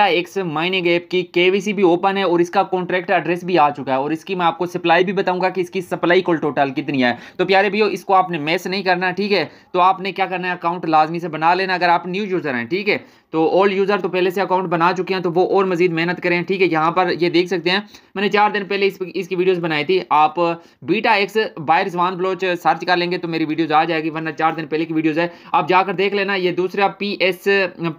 delta X mining app की KYC भी open है और इसका कॉन्ट्रैक्ट एड्रेस भी आ चुका है और इसकी मैं आपको सप्लाई भी बताऊंगा कि इसकी सप्लाई कुल टोटल कितनी है तो प्यारे भैया इसको आपने मैस नहीं करना ठीक है तो आपने क्या करना है अकाउंट लाजमी से बना लेना अगर आप न्यू यूज़र हैं ठीक है तो ओल्ड यूज़र तो पहले से अकाउंट बना चुके हैं तो वो और मजीद मेहनत करें ठीक है यहाँ पर ये देख सकते हैं मैंने चार दिन पहले इस, इसकी वीडियोज़ बनाई थी आप beta X by Rizwan Baloch search कर लेंगे तो मेरी वीडियोज़ आ जाएगी वरना चार दिन पहले की वीडियोज़ है आप जाकर देख लेना ये दूसरा P S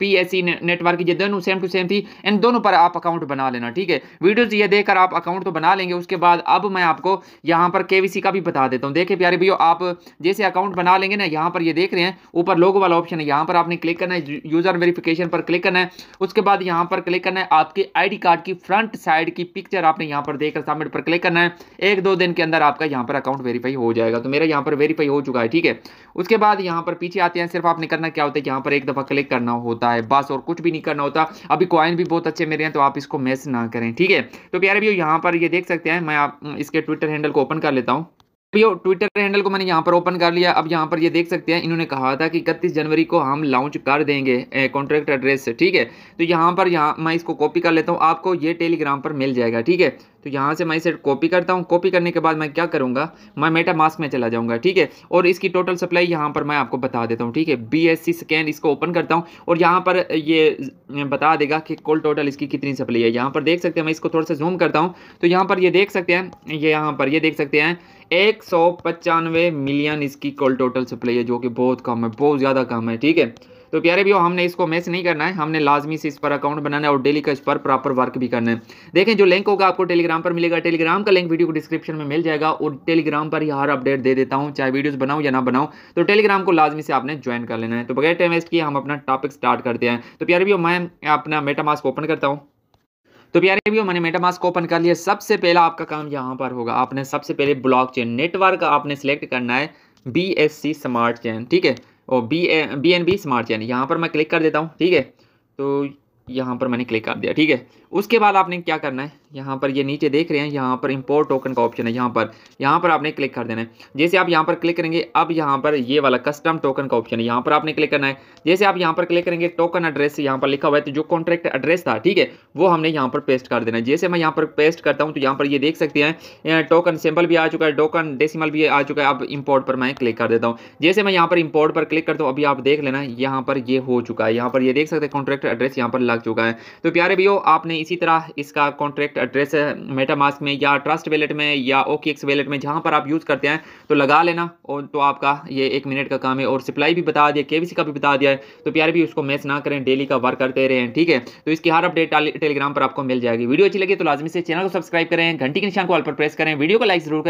P S C network ये दोनों सेम टू सेम थी इन दोनों पर आप अकाउंट बना लेना ठीक है वीडियोज़ ये देखकर आप अकाउंट तो बना लेंगे उसके बाद अब मैं आपको यहाँ पर के का भी बता देता हूँ देखे प्यारे भैया आप जैसे अकाउंट बना लेंगे ना यहाँ पर ये देख रहे हैं ऊपर लोगो वाला ऑप्शन है यहाँ पर आपने क्लिक करना है यूज़र वेरीफिकेशन पर क्लिक करना है उसके बाद यहाँ पर क्लिक करना है आपके आई कार्ड की फ्रंट साइड की पिक्चर आपने यहाँ पर देखकर सबमिट पर क्लिक करना है एक दो दिन के अंदर आपका यहाँ पर अकाउंट वेरीफाई हो जाएगा तो मेरा यहाँ पर वेरीफाई हो चुका है ठीक है उसके बाद यहाँ पर पीछे आते हैं सिर्फ आपने करना क्या होता है यहाँ पर एक दफ़ा क्लिक करना होता है बस और कुछ भी नहीं करना होता अभी कॉइन भी बहुत अच्छे मेरे हैं तो आप इसको मिस ना करें ठीक है तो प्यारे भी यहाँ पर ये देख सकते हैं मैं आप इसके ट्विटर हैंडल को ओपन कर लेता हूँ भैया ट्विटर हैंडल को मैंने यहाँ पर ओपन कर लिया अब यहाँ पर ये देख सकते हैं इन्होंने कहा था कि इकतीस जनवरी को हम लॉन्च कर देंगे कॉन्ट्रैक्ट एड्रेस ठीक है तो यहाँ पर यहाँ मैं इसको कॉपी कर लेता हूँ आपको ये टेलीग्राम पर मिल जाएगा ठीक है तो यहाँ से मैं इसे कॉपी करता हूँ कॉपी करने के बाद मैं क्या करूँगा मैं मेटा मास्क में चला जाऊँगा ठीक है और इसकी टोटल सप्लाई यहाँ पर मैं आपको बता देता हूँ ठीक है बी एस सी स्कैन इसको ओपन करता हूँ और यहाँ पर ये बता देगा कि कुल टोटल इसकी कितनी सप्लाई है यहाँ पर देख सकते हैं मैं इसको थोड़ा सा जूम करता हूँ तो यहाँ पर ये देख सकते हैं ये यहाँ पर ये देख सकते हैं एक सौ पचानवे मिलियन इसकी कॉल टोटल सप्लाई है जो कि बहुत कम है बहुत ज़्यादा कम है ठीक है तो प्यारे भी हमने इसको मैच नहीं करना है हमने लाजमी से इस पर अकाउंट बनाना है और डेली का इस पर प्रॉपर वर्क भी करना है देखें जो लिंक होगा आपको टेलीग्राम पर मिलेगा टेलीग्राम का लिंक वीडियो को डिस्क्रिप्शन में मिल जाएगा और टेलीग्राम पर ही हर अपडेट दे देता हूँ चाहे वीडियोस बनाऊँ या ना बनाऊँ तो टेलीग्राम को लाजमी से आपने ज्वाइन कर लेना है तो बगैर टाइम वेस्ट किए हम अपना टॉपिक स्टार्ट करते हैं तो प्यारे भी मैं अपना मेटामास्क ओपन करता हूँ तो प्यारे भी मैंने मेटामास्क ओपन कर लिया सबसे पहला आपका काम यहाँ पर होगा आपने सबसे पहले ब्लॉक चेन नेटवर्क आपने सेलेक्ट करना है B S C smart chain ठीक है और B B N B smart chain यहाँ पर मैं क्लिक कर देता हूँ ठीक है तो यहाँ पर मैंने क्लिक कर दिया ठीक है उसके बाद आपने क्या करना है यहाँ पर ये नीचे देख रहे हैं यहाँ पर इंपोर्ट टोकन का ऑप्शन है यहाँ पर यहाँ पर आपने क्लिक कर देना है जैसे आप यहाँ पर क्लिक करेंगे अब यहाँ पर ये वाला कस्टम टोकन का ऑप्शन है यहाँ पर आपने क्लिक करना है जैसे आप यहाँ पर क्लिक करेंगे टोकन एड्रेस यहाँ पर लिखा हुआ है तो जो कॉन्ट्रैक्ट एड्रेस था ठीक है वो हमने यहाँ पर पेस्ट कर देना है जैसे मैं यहाँ पर पेस्ट करता हूँ तो यहाँ पर ये देख सकते हैं टोकन सिंपल भी आ चुका है टोकन डेसिमल भी आ चुका है अब इम्पोर्ट पर मैं क्लिक कर देता हूँ जैसे मैं यहाँ पर इम्पोर्ट पर क्लिक करता हूँ अभी आप देख लेना यहाँ पर ये हो चुका है यहाँ पर ये देख सकते हैं कॉन्ट्रैक्ट एड्रेस यहाँ पर लग चुका है तो प्यारे भैया आपने इसी तरह इसका कॉन्ट्रैक्ट एड्रेस मेटामास्क में या ट्रस्ट वैलेट में या ओ वैलेट में जहाँ पर आप यूज़ करते हैं तो लगा लेना और तो आपका ये एक मिनट का काम है और सप्लाई भी बता दिया के का भी बता दिया है तो प्यारे भी उसको मिस ना करें डेली का वर्क करते रहें ठीक है तो इसकी हर अपडेट टेलीग्राम पर आपको मिल जाएगी वीडियो अच्छी लगी तो लाजमी से चैनल को सब्सक्राइब करें घंटी के निशान को ऑल पर प्रेस करें वीडियो को लाइक जरूर करें